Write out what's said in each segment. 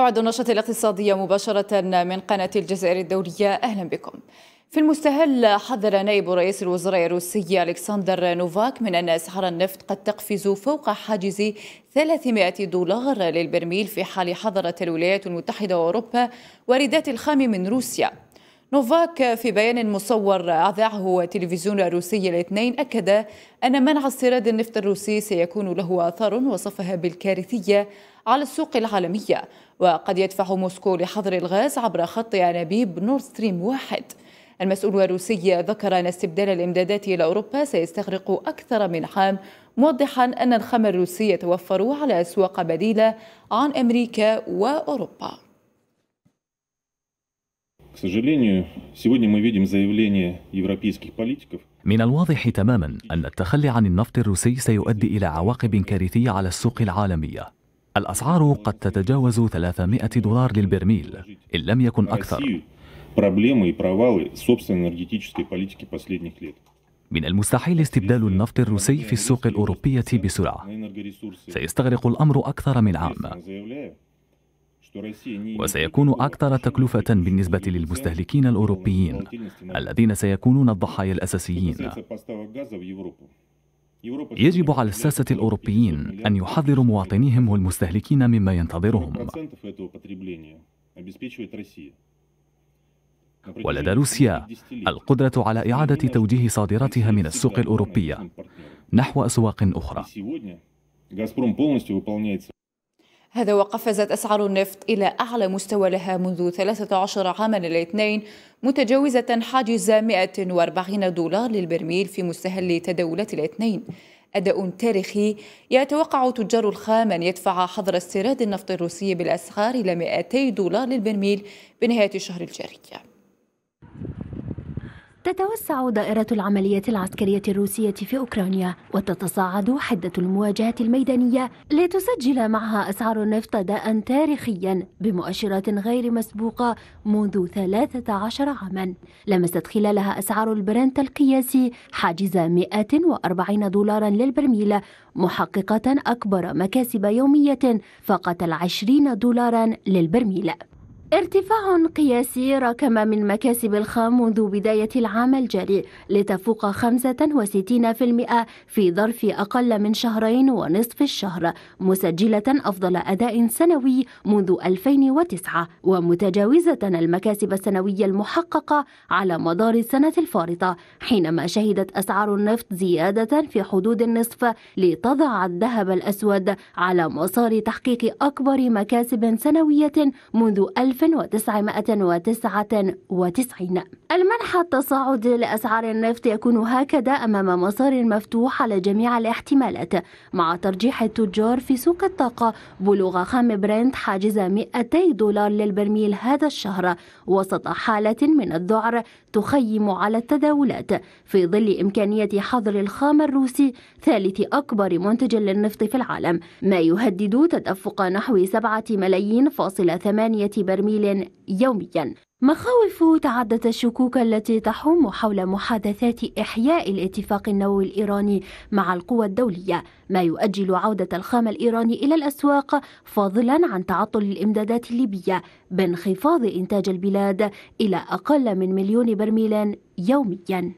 موعد النشرة الاقتصادية مباشرة من قناة الجزائر الدولية أهلا بكم في المستهل حذر نائب رئيس الوزراء الروسي ألكسندر نوفاك من أن أسعار النفط قد تقفز فوق حاجز 300 دولار للبرميل في حال حظرت الولايات المتحدة وأوروبا واردات الخام من روسيا نوفاك في بيان مصور أذاعه تلفزيون الروسي الاثنين أكد أن منع استيراد النفط الروسي سيكون له آثار وصفها بالكارثية على السوق العالمية وقد يدفع موسكو لحظر الغاز عبر خط أنابيب نورد ستريم واحد المسؤول الروسي ذكر أن استبدال الإمدادات إلى أوروبا سيستغرق أكثر من عام موضحا أن الخام الروسي يتوفر على أسواق بديلة عن أمريكا وأوروبا К сожалению, сегодня мы видим европейских политиков من الواضح تماما أن التخلي عن النفط الروسي سيؤدي إلى عواقب كارثية على السوق العالمية الأسعار قد تتجاوز 300 دولار للبرميل إن لم يكن أكثر من المستحيل استبدال النفط الروسي في السوق الأوروبية بسرعة سيستغرق الأمر أكثر من عام وسيكون أكثر تكلفة بالنسبة للمستهلكين الأوروبيين الذين سيكونون الضحايا الأساسيين يجب على الساسة الأوروبيين أن يحذروا مواطنيهم والمستهلكين مما ينتظرهم ولدى روسيا القدرة على إعادة توجيه صادراتها من السوق الأوروبية نحو أسواق أخرى. هذا وقفزت أسعار النفط إلى أعلى مستوى لها منذ 13 عاما الاثنين متجاوزة حاجز 140 دولار للبرميل في مستهل تداولات الاثنين أداء تاريخي يتوقع تجار الخام أن يدفع حظر استيراد النفط الروسي بالأسعار إلى 200 دولار للبرميل بنهاية الشهر الجاري تتوسع دائرة العمليات العسكرية الروسية في أوكرانيا وتتصاعد حدة المواجهات الميدانية لتسجل معها أسعار النفط داء تاريخيا بمؤشرات غير مسبوقة منذ 13 عاما لمست خلالها أسعار البرنت القياسي حاجز 140 دولارا للبرميل محققة أكبر مكاسب يومية فقط 20 دولارا للبرميل ارتفاع قياسي راكم من مكاسب الخام منذ بداية العام الجاري لتفوق 65% في ظرف أقل من شهرين ونصف الشهر مسجلة أفضل أداء سنوي منذ 2009 ومتجاوزة المكاسب السنوية المحققة على مدار السنة الفارطة حينما شهدت أسعار النفط زيادة في حدود النصف لتضع الذهب الأسود على مسار تحقيق أكبر مكاسب سنوية منذ 2000 1999 المنح التصاعد لأسعار النفط يكون هكذا أمام مسار مفتوح على جميع الاحتمالات مع ترجيح التجار في سوق الطاقة بلوغ خام برنت حاجز 200 دولار للبرميل هذا الشهر وسط حالة من الذعر تخيم على التداولات في ظل إمكانية حظر الخام الروسي ثالث أكبر منتج للنفط في العالم ما يهدد تدفق نحو 7 ملايين فاصل ثمانية برميل يوميا مخاوف تعدت الشكوك التي تحوم حول محادثات إحياء الاتفاق النووي الإيراني مع القوى الدولية ما يؤجل عودة الخام الإيراني إلى الأسواق فضلا عن تعطل الإمدادات الليبية بانخفاض إنتاج البلاد إلى أقل من مليون برميل يوميا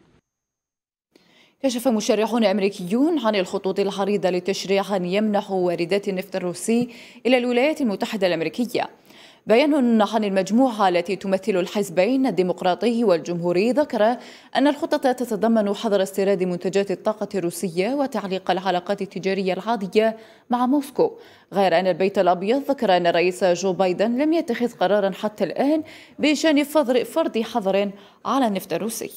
كشف مشرحون أمريكيون عن الخطوط العريضة لتشريع يمنح واردات النفط الروسي إلى الولايات المتحدة الأمريكية بيان عن المجموعة التي تمثل الحزبين الديمقراطي والجمهوري ذكر أن الخطة تتضمن حظر استيراد منتجات الطاقة الروسية وتعليق العلاقات التجارية العادية مع موسكو غير أن البيت الأبيض ذكر أن الرئيس جو بايدن لم يتخذ قرارا حتى الآن بشأن فرض حظر على النفط الروسي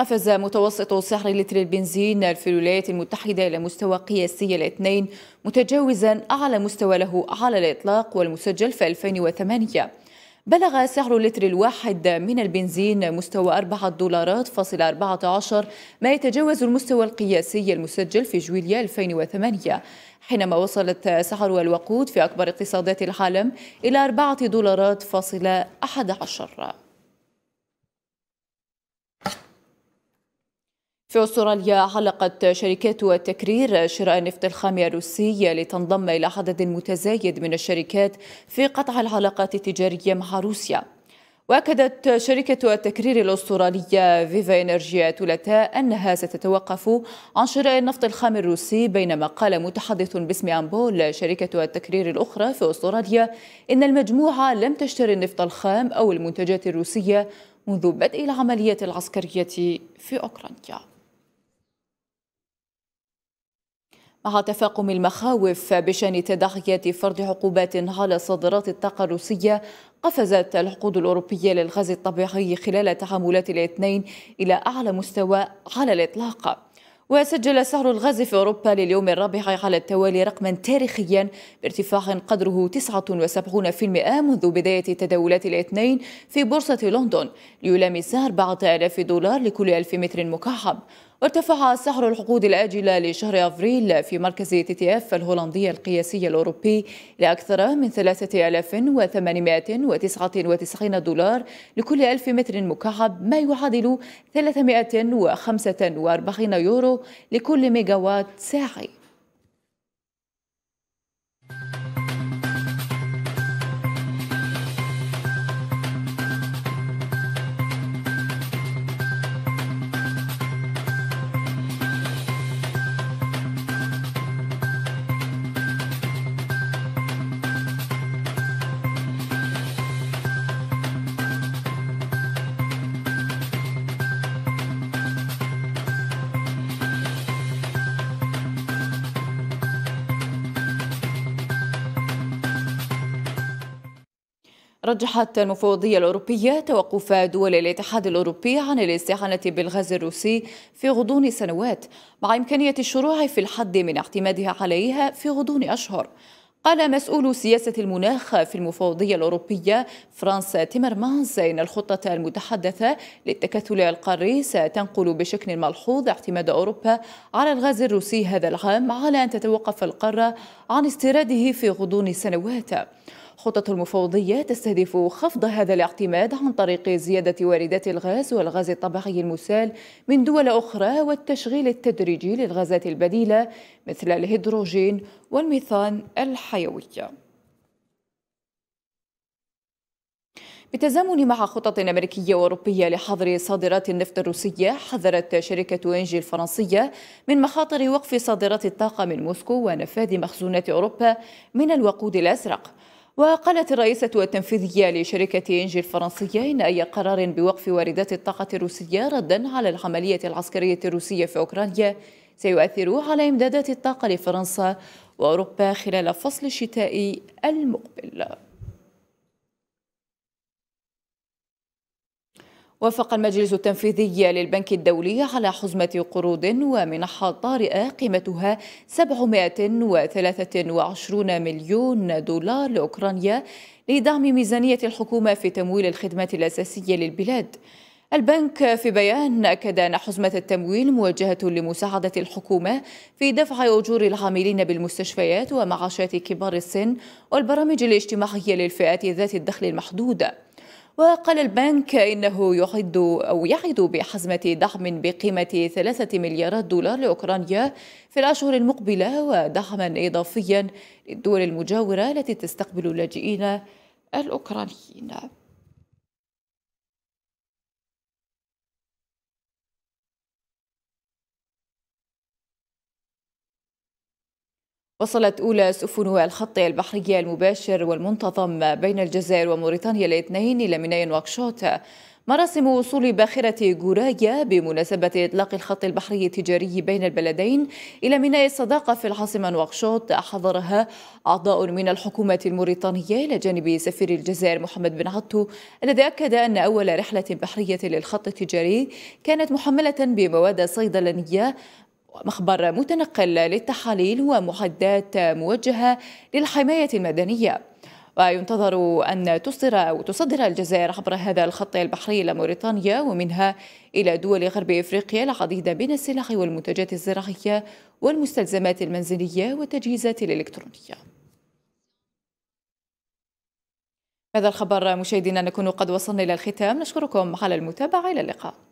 قفز متوسط سعر لتر البنزين في الولايات المتحدة إلى مستوى قياسي الاثنين متجاوزا أعلى مستوى له على الإطلاق والمسجل في 2008 بلغ سعر اللتر الواحد من البنزين مستوى 4 دولارات فاصل 14 ما يتجاوز المستوى القياسي المسجل في جويليا 2008 حينما وصلت سعر الوقود في أكبر اقتصادات العالم إلى 4 دولارات فاصل 11 في أستراليا علقت شركات التكرير شراء النفط الخام الروسي لتنضم إلى عدد متزايد من الشركات في قطع العلاقات التجارية مع روسيا وأكدت شركة التكرير الأسترالية فيفا إنرجيا ثلاثاء أنها ستتوقف عن شراء النفط الخام الروسي بينما قال متحدث باسم أمبول شركة التكرير الأخرى في أستراليا إن المجموعة لم تشتري النفط الخام أو المنتجات الروسية منذ بدء العملية العسكرية في أوكرانيا مع تفاقم المخاوف بشان تداعيات فرض عقوبات على صادرات الطاقة الروسية قفزت العقود الأوروبية للغاز الطبيعي خلال تعاملات الاثنين إلى أعلى مستوى على الإطلاق وسجل سعر الغاز في أوروبا لليوم الرابع على التوالي رقما تاريخيا بارتفاع قدره 79% منذ بداية تداولات الاثنين في بورصة لندن ليلامس 4000 دولار لكل 1000 متر مكعب ارتفع سعر العقود الآجلة لشهر أفريل في مركز تي تي اف الهولندي القياسي الأوروبي لأكثر من 3899 دولار لكل 1000 متر مكعب ما يعادل 345 يورو لكل ميجاوات ساعي رجحت المفوضية الأوروبية توقف دول الاتحاد الأوروبي عن الاستعانة بالغاز الروسي في غضون سنوات مع إمكانية الشروع في الحد من اعتمادها عليها في غضون أشهر قال مسؤول سياسة المناخ في المفوضية الأوروبية فرانس تيمرمانز إن الخطة المتحدثة للتكتل القاري ستنقل بشكل ملحوظ اعتماد أوروبا على الغاز الروسي هذا العام على أن تتوقف القارة عن استيراده في غضون سنوات خطط المفوضية تستهدف خفض هذا الاعتماد عن طريق زيادة واردات الغاز والغاز الطبيعي المسال من دول أخرى والتشغيل التدريجي للغازات البديلة مثل الهيدروجين والميثان الحيوية بالتزامن مع خطط أمريكية وأوروبية لحظر صادرات النفط الروسية حذرت شركة إنجي الفرنسية من مخاطر وقف صادرات الطاقة من موسكو ونفاذ مخزونات أوروبا من الوقود الأزرق وقالت الرئيسة التنفيذية لشركة إنجي الفرنسية إن أي قرار بوقف واردات الطاقة الروسية ردا على العملية العسكرية الروسية في أوكرانيا سيؤثر على إمدادات الطاقة لفرنسا وأوروبا خلال فصل الشتاء المقبل وافق المجلس التنفيذي للبنك الدولي على حزمة قروض ومنحة طارئة قيمتها 723 مليون دولار لأوكرانيا لدعم ميزانية الحكومة في تمويل الخدمات الأساسية للبلاد البنك في بيان أكد أن حزمة التمويل موجهة لمساعدة الحكومة في دفع أجور العاملين بالمستشفيات ومعاشات كبار السن والبرامج الاجتماعية للفئات ذات الدخل المحدود وقال البنك إنه يعد أو يعد بحزمة دعم بقيمة ثلاثة مليارات دولار لأوكرانيا في الأشهر المقبلة ودعما إضافيا للدول المجاورة التي تستقبل اللاجئين الأوكرانيين وصلت أولى سفن الخط البحري المباشر والمنتظم بين الجزائر وموريتانيا الاثنين إلى ميناء نواكشوط مراسم وصول باخرة جورايا بمناسبة إطلاق الخط البحري التجاري بين البلدين إلى ميناء الصداقة في العاصمة نواكشوط حضرها أعضاء من الحكومة الموريتانية إلى جانب سفير الجزائر محمد بن عطو الذي أكد أن أول رحلة بحرية للخط التجاري كانت محملة بمواد صيدلانية ومخبر متنقل للتحاليل ومعدات موجهة للحماية المدنية وينتظر أن تصدر أو تصدر الجزائر عبر هذا الخط البحري إلى موريتانيا ومنها إلى دول غرب إفريقيا العديد من السلاح والمنتجات الزراعية والمستلزمات المنزلية والتجهيزات الإلكترونية هذا الخبر مشاهدينا نكون قد وصلنا إلى الختام نشكركم على المتابعة إلى اللقاء